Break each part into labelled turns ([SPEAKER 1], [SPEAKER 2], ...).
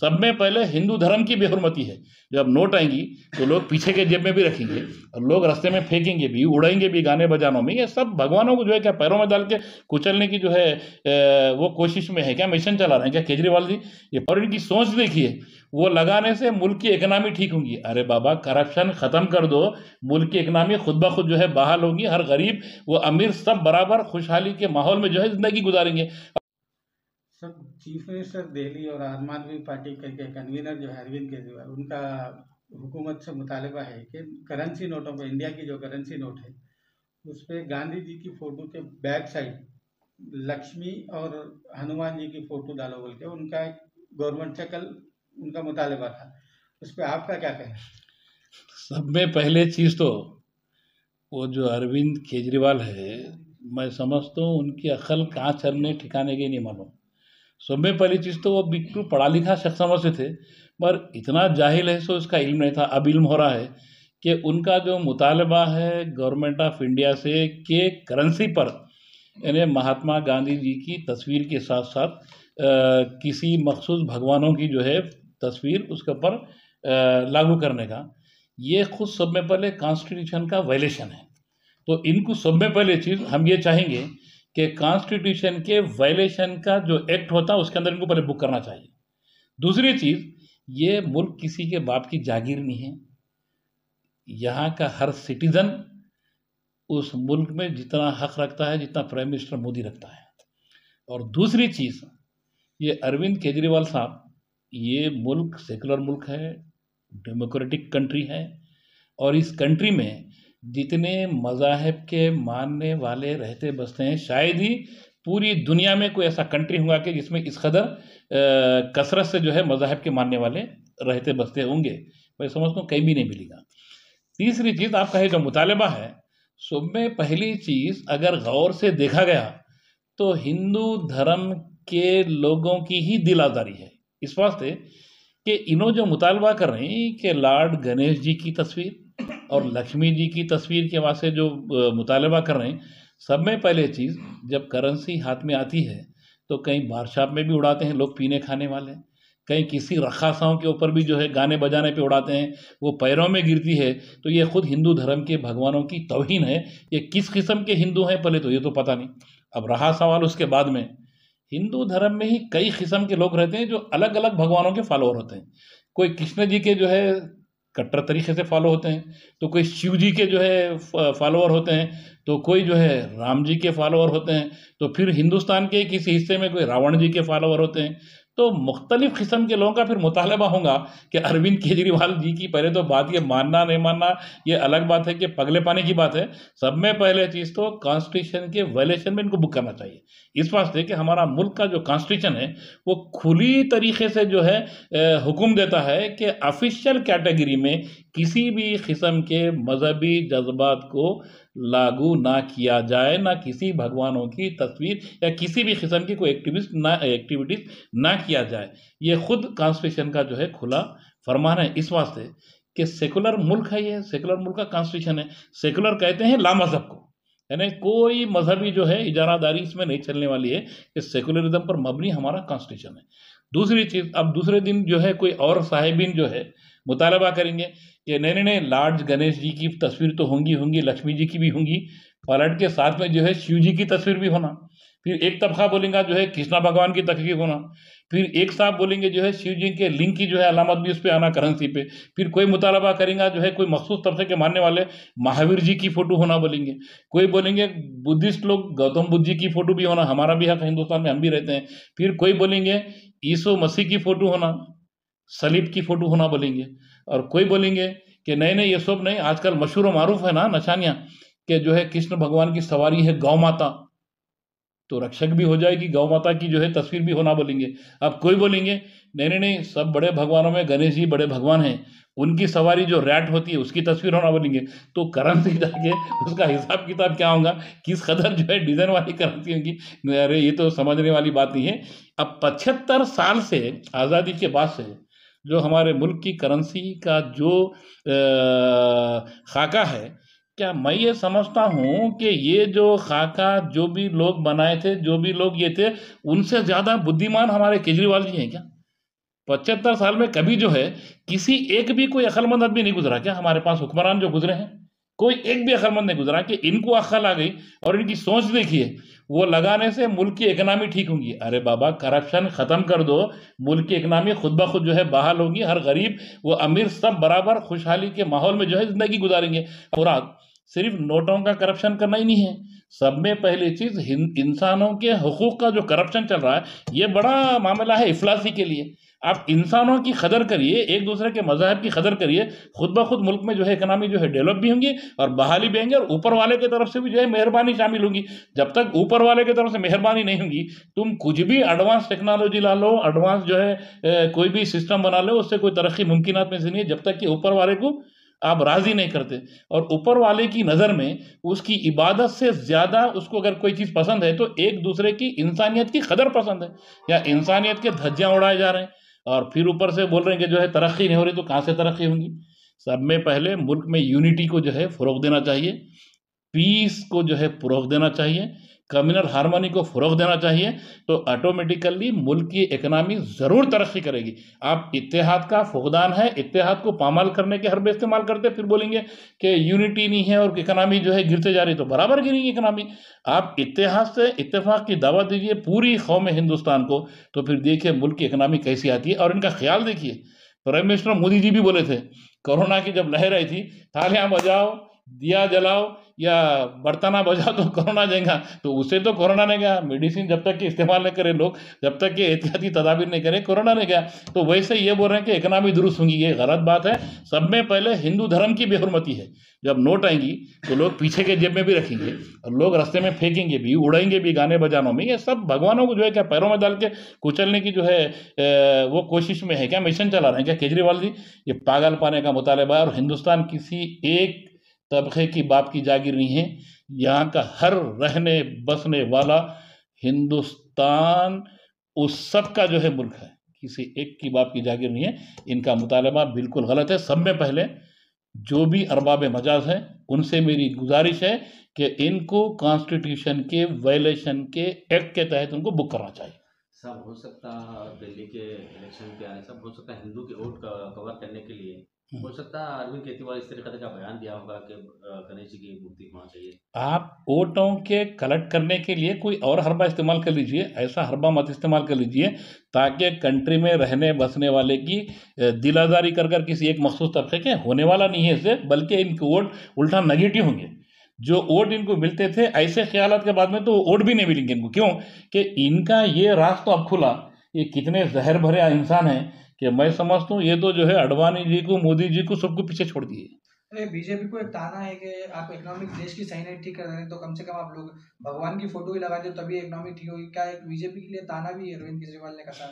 [SPEAKER 1] सब में पहले हिंदू धर्म की बेहरमती है जब नोट आएंगी तो लोग पीछे के जेब में भी रखेंगे और लोग रास्ते में फेंकेंगे भी उड़ाएंगे भी गाने बजानों में ये सब भगवानों को जो है क्या पैरों में डाल के कुचलने की जो है वो कोशिश में है क्या मिशन चला रहे हैं क्या केजरीवाल जी ये पर इनकी सोच देखिए वो लगाने से मुल्क की इकनॉमी ठीक होंगी अरे बाबा करप्शन ख़त्म कर दो मुल्क की इकनॉमी खुद ब खुद जो है बहाल होगी हर गरीब वो अमीर सब बराबर खुशहाली के माहौल में जो है ज़िंदगी गुजारेंगे सब चीफ मिनिस्टर दिल्ली और आम आदमी पार्टी के, के कन्वीनर जो है अरविंद केजरीवाल उनका हुकूमत से मुतालबा है कि करेंसी नोटों पर इंडिया की जो करेंसी नोट है उस पर गांधी जी की फ़ोटो के बैक साइड लक्ष्मी और हनुमान जी की फ़ोटो डालो बोल के उनका गवर्नमेंट से कल उनका मुतालबा था उस पर आपका क्या कहना सब में पहले चीज़ तो वो जो अरविंद केजरीवाल है मैं समझता हूँ उनकी अकल कहाँ चरने ठिकाने के नहीं मालूम सब में पहली चीज़ तो वो बिल्कुल पढ़ा लिखा शख्स समझते थे पर इतना जाहिल है सो इसका इल्म नहीं था अब इल्म हो रहा है कि उनका जो मुतालबा है गवर्नमेंट ऑफ इंडिया से के करेंसी पर यानी महात्मा गांधी जी की तस्वीर के साथ साथ आ, किसी मखसूस भगवानों की जो है तस्वीर उसके ऊपर लागू करने का ये खुद सब में पहले कॉन्स्टिट्यूशन का वायलेशन है तो इनको सब में पहले चीज़ हम ये चाहेंगे कि कॉन्स्टिट्यूशन के वायलेशन का जो एक्ट होता है उसके अंदर इनको पहले बुक करना चाहिए दूसरी चीज़ ये मुल्क किसी के बाप की जागीर नहीं है यहाँ का हर सिटीज़न उस मुल्क में जितना हक रखता है जितना प्राइम मिनिस्टर मोदी रखता है और दूसरी चीज़ ये अरविंद केजरीवाल साहब ये मुल्क सेकुलर मुल्क है डेमोक्रेटिक कंट्री है और इस कंट्री में जितने मज़ाहब के मानने वाले रहते बसते हैं शायद ही पूरी दुनिया में कोई ऐसा कंट्री हुआ कि जिसमें इस कदर कसरत से जो है मज़ाहब के मानने वाले रहते बसते होंगे मैं समझता हूँ कहीं भी नहीं मिलेगा तीसरी चीज़ आपका है जो मुतालबा है सो में पहली चीज़ अगर गौर से देखा गया तो हिंदू धर्म के लोगों की ही दिल आज़ारी है इस वास्ते कि इन्हों जो मुतालबा कर रहे हैं कि लॉर्ड गणेश जी की तस्वीर और लक्ष्मी जी की तस्वीर के वास्ते जो मुतालबा कर रहे हैं सब में पहले चीज़ जब करेंसी हाथ में आती है तो कहीं बारशाप में भी उड़ाते हैं लोग पीने खाने वाले कहीं किसी रखासाओं के ऊपर भी जो है गाने बजाने पे उड़ाते हैं वो पैरों में गिरती है तो ये खुद हिंदू धर्म के भगवानों की तोहिन है ये किस किस्म के हिंदू हैं पहले तो ये तो पता नहीं अब रहा सवाल उसके बाद में हिंदू धर्म में ही कई किस्म के लोग रहते हैं जो अलग अलग भगवानों के फॉलोअर होते हैं कोई कृष्ण जी के जो है कट्टर तरीके से फॉलो होते हैं तो कोई शिव जी के जो है फॉलोअर होते हैं तो कोई जो है राम जी के फॉलोअर होते हैं तो फिर हिंदुस्तान के किसी हिस्से में कोई रावण जी के फॉलोअर होते हैं तो मुख्तलिफ किस्म के लोगों का फिर मुतालबा होगा कि अरविंद केजरीवाल जी की पहले तो बात ये मानना नहीं मानना ये अलग बात है कि पगले पाने की बात है सब में पहले चीज़ तो कॉन्स्टिट्यूशन के वायलेशन में इनको बुक करना चाहिए इस वास्ते कि हमारा मुल्क का जो कॉन्स्टिट्यूशन है वो खुली तरीके से जो है हुक्म देता है कि ऑफिशियल कैटेगरी में किसी भी किस्म के मजहबी जज्बात को लागू ना किया जाए ना किसी भगवानों की तस्वीर या किसी भी किस्म की कोई एक्टिविस्ट ना एक्टिविटीज ना किया जाए ये खुद कॉन्स्टिट्यूशन का जो है खुला फरमान है इस वास्ते कि सेकुलर मुल्क है ये सेकुलर मुल्क का कॉन्स्टिट्यूशन है सेकुलर कहते हैं ला मजहब को यानी कोई मजहबी जो है इजारादारी इसमें नहीं चलने वाली है कि सेकुलरिज्म पर मबनी हमारा कॉन्स्टिट्यूशन है दूसरी चीज़ अब दूसरे दिन जो है कोई और साहिबिन जो है मुतालबा करेंगे कि नए नए लार्ड गणेश जी की तस्वीर तो होंगी होंगी लक्ष्मी जी की भी होंगी पलट के साथ में जो है शिव जी की तस्वीर भी होना फिर एक तबका बोलेंगे जो है कृष्णा भगवान की तकलीफ होना फिर एक साथ बोलेंगे जो है शिव जी के लिंग की जो है अलामत भी उस पर आना करेंसी पे फिर कोई मुतालबा करेंगे जो है कोई मखसूस तबसे के मानने वाले महावीर जी की फ़ोटो होना बोलेंगे कोई बोलेंगे बुद्धिस्ट लोग गौतम बुद्ध जी की फ़ोटो भी होना हमारा भी हक हिंदुस्तान में हम भी रहते हैं फिर कोई बोलेंगे ईसो मसीह की फ़ोटो होना सलीब की फ़ोटो होना बोलेंगे और कोई बोलेंगे कि नहीं नहीं ये सब नहीं आजकल मशहूर मारूफ है ना नशानियाँ कि जो है कृष्ण भगवान की सवारी है गौ माता तो रक्षक भी हो जाएगी गौ माता की जो है तस्वीर भी होना बोलेंगे अब कोई बोलेंगे नहीं नहीं नहीं सब बड़े भगवानों में गणेश जी बड़े भगवान हैं उनकी सवारी जो रैट होती है उसकी तस्वीर होना बोलेंगे तो करंसी जाके उसका हिसाब किताब क्या होगा किस कदर जो है डिजाइन वाली करंसी होगी अरे ये तो समझने वाली बात नहीं है अब पचहत्तर साल से आज़ादी के बाद से जो हमारे मुल्क की करेंसी का जो खाका है क्या मैं ये समझता हूँ कि ये जो खाका जो भी लोग बनाए थे जो भी लोग ये थे उनसे ज़्यादा बुद्धिमान हमारे केजरीवाल जी हैं क्या पचहत्तर साल में कभी जो है किसी एक भी कोई अकलमंद आदमी नहीं गुजरा क्या हमारे पास हुक्मरान जो गुजरे हैं कोई एक भी अक्लमंद नहीं गुजरा कि इनको अखल आ गई और इनकी सोच देखिए वो लगाने से मुल्क की इकनॉमी ठीक होगी अरे बाबा करप्शन ख़त्म कर दो मुल्क की इकनॉमी खुद ब खुद जो है बहाल होगी हर गरीब वो अमीर सब बराबर खुशहाली के माहौल में जो है ज़िंदगी गुजारेंगे और सिर्फ नोटों का करप्शन करना ही नहीं है सब में पहली चीज़ इंसानों के हकूक़ का जो करप्शन चल रहा है ये बड़ा मामला है इफलासी के लिए आप इंसानों की कदर करिए एक दूसरे के मजाहब की कदर करिए खुद ब खुद मुल्क में जो है इकनॉमी जो है डेवलप भी होंगी और बहाली भी होंगी और ऊपर वाले की तरफ से भी जो है मेहरबानी शामिल होंगी जब तक ऊपर वाले की तरफ से मेहरबानी नहीं होंगी तुम कुछ भी एडवांस टेक्नोलॉजी ला लो एडवांस जो है ए, कोई भी सिस्टम बना लो उससे कोई तरक्की मुमकिन में से नहीं है जब तक कि ऊपर वाले को आप राज़ी नहीं करते और ऊपर वाले की नज़र में उसकी इबादत से ज़्यादा उसको अगर कोई चीज़ पसंद है तो एक दूसरे की इंसानियत की कदर पसंद है या इंसानियत के धज्जियाँ उड़ाए जा रहे हैं और फिर ऊपर से बोल रहे हैं कि जो है तरक्की नहीं हो रही तो कहाँ से तरक्की होंगी सब में पहले मुल्क में यूनिटी को जो है फ़रोग देना चाहिए पीस को जो है फ़रोग देना चाहिए कम्युनल हारमोनी को फ़रोग देना चाहिए तो ऑटोमेटिकली मुल्क की इकनॉमी ज़रूर तरक्की करेगी आप इतिहाद का फुकदान है इतिहाद को पामाल करने के बे इस्तेमाल करते फिर बोलेंगे कि यूनिटी नहीं है और इकनॉमी जो है गिरते जा रही तो बराबर गिरेगी इकनॉमी आप इतिहाद से इतफाक़ की दावा दीजिए पूरी कौम हिंदुस्तान को तो फिर देखिए मुल्क की इकनॉमी कैसी आती है और इनका ख्याल देखिए प्राइम मिनिस्टर मोदी जी भी बोले थे कोरोना की जब लहर आई थी तालियाँ बजाओ दिया जलाओ या बर्ताना बजाओ तो कोरोना जाएगा तो उसे तो कोरोना नहीं गया मेडिसिन जब तक कि इस्तेमाल नहीं करें लोग जब तक कि एहतियाती तदाबीर नहीं करें कोरोना नहीं गया तो वैसे ये बोल रहे हैं कि इकनॉमी दुरुस्त होंगी ये गलत बात है सब में पहले हिंदू धर्म की बेहरमती है जब नोट आएंगी तो लोग पीछे के जेब में भी रखेंगे और लोग रास्ते में फेंकेंगे भी उड़ेंगे भी गाने बजानों में ये सब भगवानों को जो है क्या पैरों में डाल के कुचलने की जो है वो कोशिश में है क्या मिशन चला रहे हैं क्या केजरीवाल जी ये पागल पाने का मुतालबा है और हिंदुस्तान किसी एक तबके की बाप की जागीर नहीं है यहाँ का हर रहने बसने वाला हिंदुस्तान उस सब का जो है मुल्क है किसी एक की बाप की जागीर नहीं है इनका मुतालबा बिल्कुल गलत है सब में पहले जो भी अरबाब मजाज हैं उनसे मेरी गुजारिश है कि इनको कॉन्स्टिट्यूशन के वायलेशन के एक्ट के तहत उनको बुक करना चाहिए सब हो सकता दिल्ली के इलेक्शन के सब हो सकता हिंदू के वोट कवर करने के लिए हम्म। हो सकता है अरविंद केजरीवाल इस तरीके का बयान दिया होगा कि गणेश जी की मूर्ति होना चाहिए आप वोटों के कलेक्ट करने के लिए कोई और हरबा इस्तेमाल कर लीजिए ऐसा हरबा मत इस्तेमाल कर लीजिए ताकि कंट्री में रहने बसने वाले की दिलादारी कर कर किसी एक मखसूस तबके के होने वाला नहीं है इसे बल्कि इनके वोट उल्टा नेगेटिव होंगे जो वोट इनको मिलते थे ऐसे ख्याल के बाद में तो वोट भी नहीं मिलेंगे इनको क्यों कि इनका ये रास्ता तो अब खुला ये कितने जहर भरे इंसान हैं कि मैं समझता हूँ ये तो जो है अडवाणी जी को मोदी जी को सबको पीछे छोड़ दिए अरे बीजेपी को एक ताना है कि आप इकोनॉमिक देश की सही नहीं ठीक कर रहे हैं तो कम से कम आप लोग भगवान की फोटो ही लगा दे तभी इकोनॉमिक ठीक होगी क्या एक बीजेपी के लिए ताना भी है अरविंद केजरीवाल ने कहा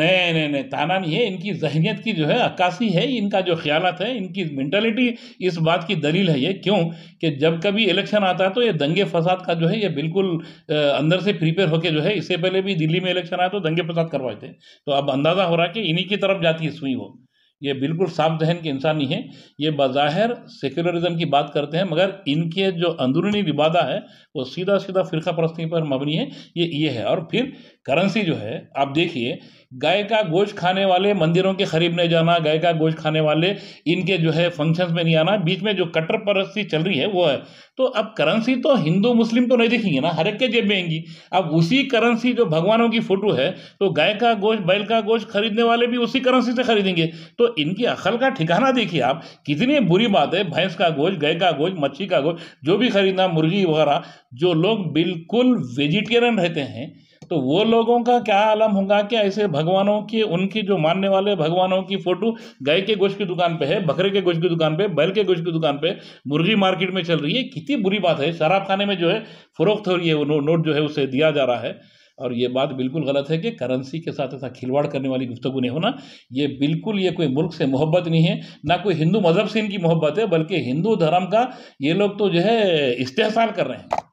[SPEAKER 1] नहीं नहीं नहीं ताना नहीं है इनकी जहनीत की जो है अक्कासी है इनका जो ख्याल है इनकी मैंटेलिटी इस बात की दलील है ये क्यों कि जब कभी इलेक्शन आता है तो ये दंगे फसाद का जो है ये बिल्कुल अंदर से प्रिपेयर होकर जो है इससे पहले भी दिल्ली में इलेक्शन आया तो दंगे फसाद करवाए थे तो अब अंदाज़ा हो रहा है कि इन्हीं की तरफ जाती है सुई वो ये बिल्कुल साफ जहन के इंसान नहीं है ये बाहिर सेक्युलरिज्म की बात करते हैं मगर इनके जो अंदरूनी विवादा है वो सीधा सीधा फिरका परस्ती पर मबनी है ये ये है और फिर करेंसी जो है आप देखिए गाय का गोश्त खाने वाले मंदिरों के खरीब नहीं जाना गाय का गोश्त खाने वाले इनके जो है फंक्शंस में नहीं आना बीच में जो कट्टर परस्ती चल रही है वो है तो अब करेंसी तो हिंदू मुस्लिम तो नहीं देखेंगे ना हर एक के जेब में आएंगी अब उसी करेंसी जो भगवानों की फोटो है तो गाय का गोश्त बैल का गोश्त खरीदने वाले भी उसी करेंसी से खरीदेंगे तो इनकी अकल का ठिकाना देखिए आप कितनी बुरी बात है भैंस का गोश्त गाय का गोश्त मच्छी का गोश्त जो भी खरीदना मुर्गी वगैरह जो लोग बिल्कुल वेजिटेरियन रहते हैं तो वो लोगों का क्या आलम होगा कि ऐसे भगवानों की उनकी जो मानने वाले भगवानों की फोटो गाय के गोश्त की दुकान पे है बकरे के गोश्त की दुकान पे बैल के गोश्त की दुकान पे मुर्गी मार्केट में चल रही है कितनी बुरी बात है शराब खाने में जो है फरोख्त हो रही है वो नो, नोट जो है उसे दिया जा रहा है और ये बात बिल्कुल गलत है कि करेंसी के साथ ऐसा खिलवाड़ करने वाली गुफ्तगु नहीं होना ये बिल्कुल ये कोई मुल्क से मोहब्बत नहीं है ना कोई हिंदू मज़हब से इनकी मोहब्बत है बल्कि हिंदू धर्म का ये लोग तो जो है इस्तेसाल कर रहे हैं